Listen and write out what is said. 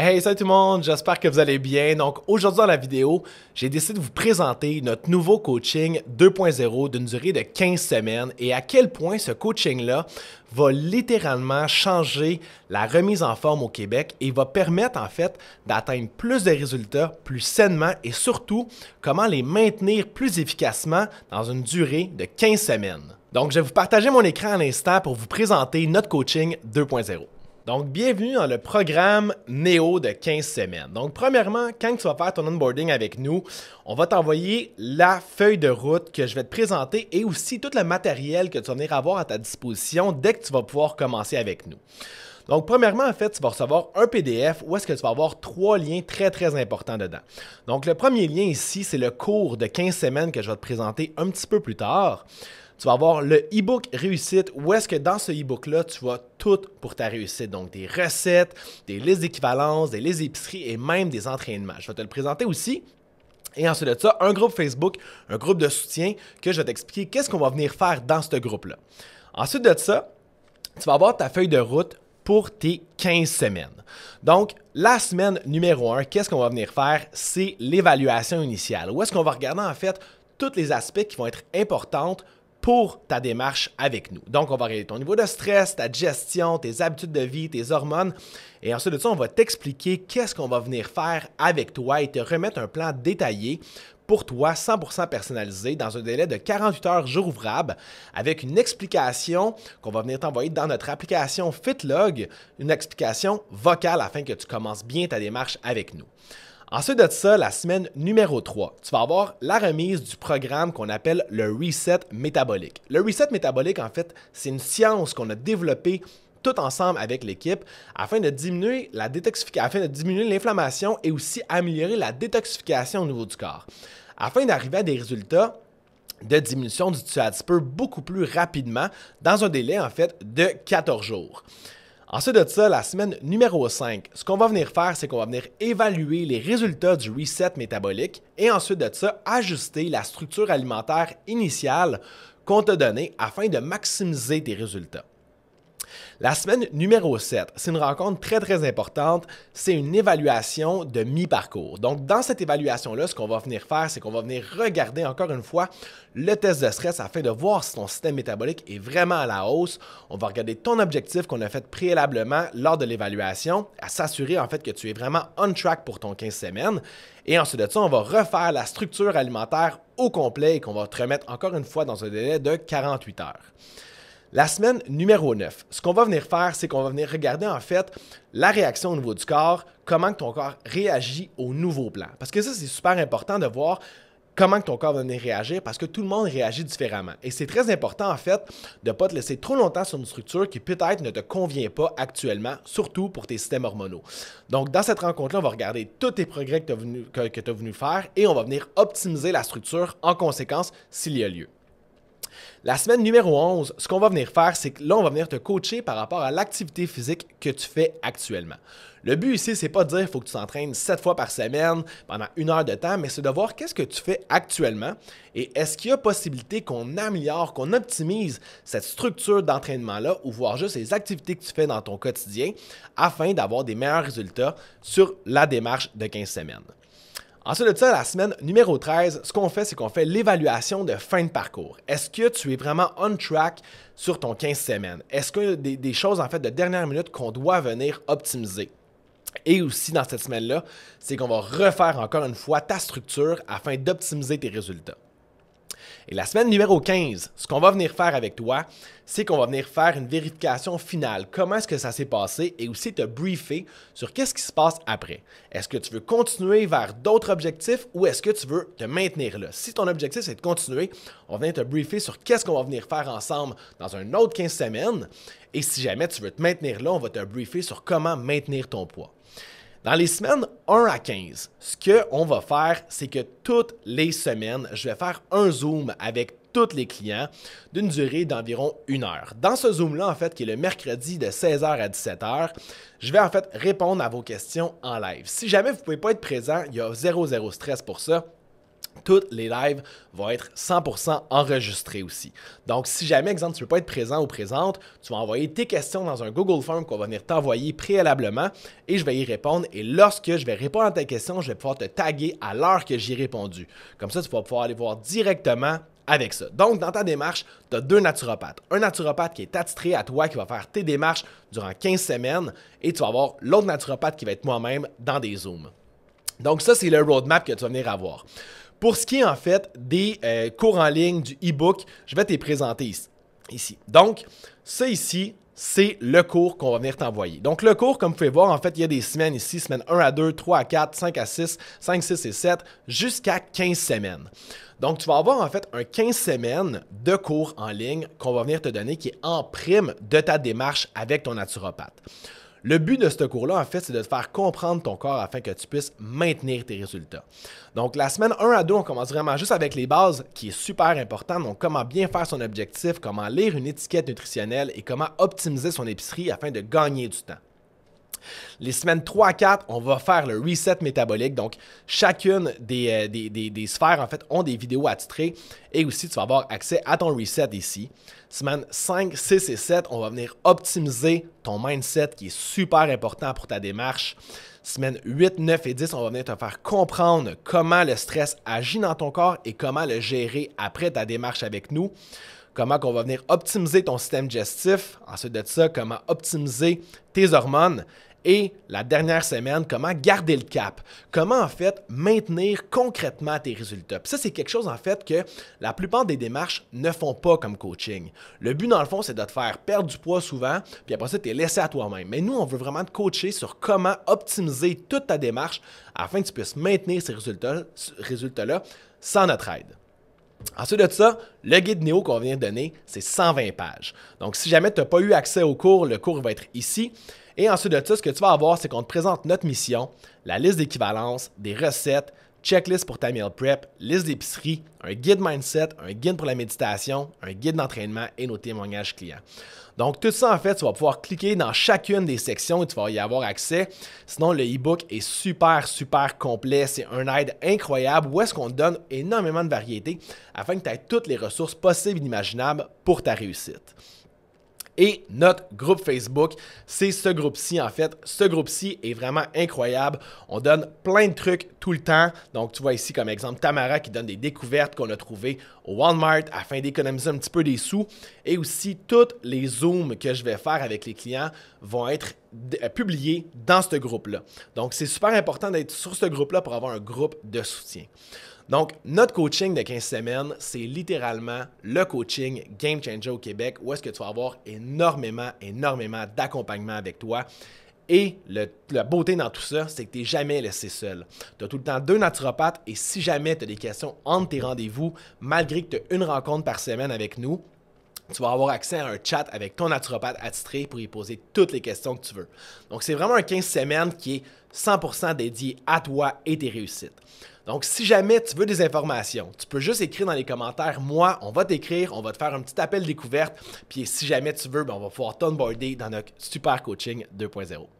Hey, salut tout le monde, j'espère que vous allez bien. Donc aujourd'hui dans la vidéo, j'ai décidé de vous présenter notre nouveau coaching 2.0 d'une durée de 15 semaines et à quel point ce coaching-là va littéralement changer la remise en forme au Québec et va permettre en fait d'atteindre plus de résultats plus sainement et surtout comment les maintenir plus efficacement dans une durée de 15 semaines. Donc je vais vous partager mon écran à l'instant pour vous présenter notre coaching 2.0. Donc, bienvenue dans le programme Néo e de 15 semaines. Donc, premièrement, quand tu vas faire ton onboarding avec nous, on va t'envoyer la feuille de route que je vais te présenter et aussi tout le matériel que tu vas venir avoir à ta disposition dès que tu vas pouvoir commencer avec nous. Donc, premièrement, en fait, tu vas recevoir un PDF où est-ce que tu vas avoir trois liens très, très importants dedans. Donc, le premier lien ici, c'est le cours de 15 semaines que je vais te présenter un petit peu plus tard tu vas avoir le e-book réussite où est-ce que dans ce e-book-là, tu vas tout pour ta réussite. Donc, des recettes, des listes d'équivalences, des listes d'épicerie et même des entraînements. Je vais te le présenter aussi. Et ensuite de ça, un groupe Facebook, un groupe de soutien que je vais t'expliquer qu'est-ce qu'on va venir faire dans ce groupe-là. Ensuite de ça, tu vas avoir ta feuille de route pour tes 15 semaines. Donc, la semaine numéro 1, qu'est-ce qu'on va venir faire? C'est l'évaluation initiale. Où est-ce qu'on va regarder en fait tous les aspects qui vont être importants pour ta démarche avec nous. Donc, on va regarder ton niveau de stress, ta gestion, tes habitudes de vie, tes hormones. Et ensuite de ça, on va t'expliquer qu'est-ce qu'on va venir faire avec toi et te remettre un plan détaillé pour toi, 100% personnalisé, dans un délai de 48 heures jour ouvrable, avec une explication qu'on va venir t'envoyer dans notre application FitLog, une explication vocale afin que tu commences bien ta démarche avec nous. Ensuite de ça, la semaine numéro 3, tu vas avoir la remise du programme qu'on appelle le reset métabolique. Le reset métabolique, en fait, c'est une science qu'on a développée tout ensemble avec l'équipe afin de diminuer la détoxification, afin de diminuer l'inflammation et aussi améliorer la détoxification au niveau du corps. Afin d'arriver à des résultats, de diminution du taux peu beaucoup plus rapidement dans un délai en fait de 14 jours. Ensuite de ça, la semaine numéro 5, ce qu'on va venir faire, c'est qu'on va venir évaluer les résultats du reset métabolique et ensuite de ça, ajuster la structure alimentaire initiale qu'on t'a donnée afin de maximiser tes résultats. La semaine numéro 7, c'est une rencontre très très importante, c'est une évaluation de mi-parcours. Donc dans cette évaluation-là, ce qu'on va venir faire, c'est qu'on va venir regarder encore une fois le test de stress afin de voir si ton système métabolique est vraiment à la hausse. On va regarder ton objectif qu'on a fait préalablement lors de l'évaluation, à s'assurer en fait que tu es vraiment on track pour ton 15 semaines. Et ensuite de ça, on va refaire la structure alimentaire au complet et qu'on va te remettre encore une fois dans un délai de 48 heures. La semaine numéro 9, ce qu'on va venir faire, c'est qu'on va venir regarder en fait la réaction au niveau du corps, comment ton corps réagit au nouveau plan. Parce que ça, c'est super important de voir comment ton corps va venir réagir parce que tout le monde réagit différemment. Et c'est très important en fait de ne pas te laisser trop longtemps sur une structure qui peut-être ne te convient pas actuellement, surtout pour tes systèmes hormonaux. Donc dans cette rencontre-là, on va regarder tous tes progrès que tu as, venu, faire et on va venir optimiser la structure en conséquence s'il y a lieu. La semaine numéro 11, ce qu'on va venir faire, c'est que là, on va venir te coacher par rapport à l'activité physique que tu fais actuellement. Le but ici, c'est pas de dire qu'il faut que tu t'entraînes 7 fois par semaine pendant une heure de temps, mais c'est de voir qu'est-ce que tu fais actuellement et est-ce qu'il y a possibilité qu'on améliore, qu'on optimise cette structure d'entraînement-là ou voir juste les activités que tu fais dans ton quotidien afin d'avoir des meilleurs résultats sur la démarche de 15 semaines. Ensuite de ça, la semaine numéro 13, ce qu'on fait, c'est qu'on fait l'évaluation de fin de parcours. Est-ce que tu es vraiment on track sur ton 15 semaines? Est-ce qu'il y a des, des choses, en fait, de dernière minute qu'on doit venir optimiser? Et aussi, dans cette semaine-là, c'est qu'on va refaire encore une fois ta structure afin d'optimiser tes résultats. Et la semaine numéro 15, ce qu'on va venir faire avec toi, c'est qu'on va venir faire une vérification finale. Comment est-ce que ça s'est passé et aussi te briefer sur qu'est-ce qui se passe après. Est-ce que tu veux continuer vers d'autres objectifs ou est-ce que tu veux te maintenir là? Si ton objectif, c'est de continuer, on vient te briefer sur qu'est-ce qu'on va venir faire ensemble dans un autre 15 semaines. Et si jamais tu veux te maintenir là, on va te briefer sur comment maintenir ton poids. Dans les semaines 1 à 15, ce qu'on va faire, c'est que toutes les semaines, je vais faire un Zoom avec tous les clients d'une durée d'environ une heure. Dans ce Zoom-là, en fait, qui est le mercredi de 16h à 17h, je vais en fait répondre à vos questions en live. Si jamais vous ne pouvez pas être présent, il y a 00 stress pour ça toutes les lives vont être 100% enregistrées aussi. Donc, si jamais, exemple, tu ne veux pas être présent ou présente, tu vas envoyer tes questions dans un Google Form qu'on va venir t'envoyer préalablement et je vais y répondre. Et lorsque je vais répondre à ta question, je vais pouvoir te taguer à l'heure que j'y ai répondu. Comme ça, tu vas pouvoir aller voir directement avec ça. Donc, dans ta démarche, tu as deux naturopathes. Un naturopathe qui est attitré à toi, qui va faire tes démarches durant 15 semaines, et tu vas avoir l'autre naturopathe qui va être moi-même dans des Zooms. Donc, ça, c'est le roadmap que tu vas venir avoir. Pour ce qui est en fait des euh, cours en ligne, du e-book, je vais te les présenter ici. Donc, ça ici, c'est le cours qu'on va venir t'envoyer. Donc, le cours, comme vous pouvez voir, en fait, il y a des semaines ici, semaines 1 à 2, 3 à 4, 5 à 6, 5, 6 et 7, jusqu'à 15 semaines. Donc, tu vas avoir en fait un 15 semaines de cours en ligne qu'on va venir te donner qui est en prime de ta démarche avec ton naturopathe. Le but de ce cours-là, en fait, c'est de te faire comprendre ton corps afin que tu puisses maintenir tes résultats. Donc, la semaine 1 à 2, on commence vraiment juste avec les bases, qui est super important. Donc, comment bien faire son objectif, comment lire une étiquette nutritionnelle et comment optimiser son épicerie afin de gagner du temps. Les semaines 3 4, on va faire le reset métabolique. Donc, chacune euh, des, des, sphères, en fait, ont des vidéos à titrer Et aussi, tu vas avoir accès à ton reset ici. Semaines 5, 6 et 7, on va venir optimiser ton mindset qui est super important pour ta démarche. Semaines 8, 9 et 10, on va venir te faire comprendre comment le stress agit dans ton corps et comment le gérer après ta démarche avec nous comment on va venir optimiser ton système digestif, ensuite de ça, comment optimiser tes hormones et la dernière semaine, comment garder le cap, comment en fait maintenir concrètement tes résultats. Puis ça, c'est quelque chose en fait que la plupart des démarches ne font pas comme coaching. Le but dans le fond, c'est de te faire perdre du poids souvent, puis après ça, tu es laissé à toi-même. Mais nous, on veut vraiment te coacher sur comment optimiser toute ta démarche afin que tu puisses maintenir ces résultats-là sans notre aide. Ensuite de ça, le guide Néo qu'on vient de donner, c'est 120 pages. Donc, si jamais tu n'as pas eu accès au cours, le cours va être ici. Et ensuite de ça, ce que tu vas avoir, c'est qu'on te présente notre mission, la liste d'équivalence, des recettes, checklist pour ta meal prep, liste d'épicerie, un guide mindset, un guide pour la méditation, un guide d'entraînement et nos témoignages clients. Donc tout ça en fait, tu vas pouvoir cliquer dans chacune des sections et tu vas y avoir accès. Sinon le e-book est super super complet, c'est un aide incroyable où est-ce qu'on donne énormément de variété afin que tu aies toutes les ressources possibles et imaginables pour ta réussite et notre groupe Facebook. C'est ce groupe-ci, en fait. Ce groupe-ci est vraiment incroyable. On donne plein de trucs tout le temps. Donc, tu vois ici, comme exemple, Tamara qui donne des découvertes qu'on a trouvées au Walmart afin d'économiser un petit peu des sous. Et aussi, tous les Zooms que je vais faire avec les clients vont être euh, publiés dans ce groupe-là. Donc, c'est super important d'être sur ce groupe-là pour avoir un groupe de soutien. Donc, notre coaching de 15 semaines, c'est littéralement le coaching Game Changer au Québec où est-ce que tu vas avoir énormément, énormément d'accompagnement avec toi. Et la beauté dans tout ça, c'est que tu n'es jamais laissé seul. Tu as tout le temps deux naturopathes et si jamais tu as des questions entre tes rendez-vous, malgré que tu as une rencontre par semaine avec nous, tu vas avoir accès à un chat avec ton naturopathe attitré pour y poser toutes les questions que tu veux. Donc, c'est vraiment un 15 semaines qui est 100% dédié à toi et tes réussites. Donc, si jamais tu veux des informations, tu peux juste écrire dans les commentaires, moi, on va t'écrire, on va te faire un petit appel découverte, puis si jamais tu veux, ben, on va pouvoir t'onboarder dans notre super coaching 2.0.